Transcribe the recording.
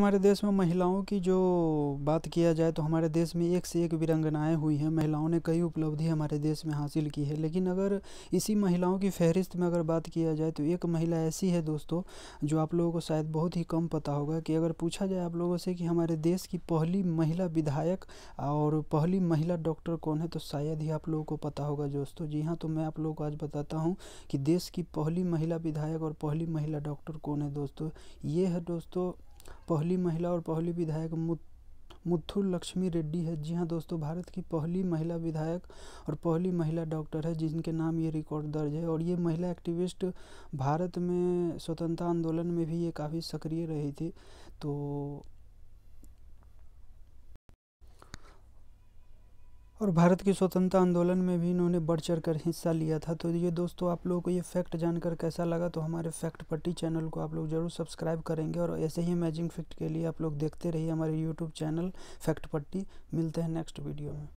हमारे देश में महिलाओं की जो बात किया जाए तो हमारे देश में एक से एक वीरंगनाएँ हुई हैं महिलाओं ने कई उपलब्धि हमारे देश में हासिल की है लेकिन अगर इसी महिलाओं की फहरिस्त में अगर बात किया जाए तो एक महिला ऐसी है दोस्तों जो आप लोगों को शायद बहुत ही कम पता होगा कि अगर पूछा जाए आप लोगों से कि हमारे देश की पहली महिला विधायक और पहली महिला डॉक्टर कौन है तो शायद ही आप लोगों को पता होगा दोस्तों जी हाँ तो मैं आप लोगों को आज बताता हूँ कि देश की पहली महिला विधायक और पहली महिला डॉक्टर कौन है दोस्तों ये है दोस्तों पहली महिला और पहली विधायक मुथुर लक्ष्मी रेड्डी है जी हाँ दोस्तों भारत की पहली महिला विधायक और पहली महिला डॉक्टर है जिनके नाम ये रिकॉर्ड दर्ज है और ये महिला एक्टिविस्ट भारत में स्वतंत्रता आंदोलन में भी ये काफ़ी सक्रिय रही थी तो और भारत के स्वतंत्रता आंदोलन में भी इन्होंने बढ़ चढ़ कर हिस्सा लिया था तो ये दोस्तों आप लोगों को ये फैक्ट जानकर कैसा लगा तो हमारे फैक्ट पट्टी चैनल को आप लोग ज़रूर सब्सक्राइब करेंगे और ऐसे ही अमेजिंग फैक्ट के लिए आप लोग देखते रहिए हमारे यूट्यूब चैनल फैक्ट पट्टी मिलते हैं नेक्स्ट वीडियो में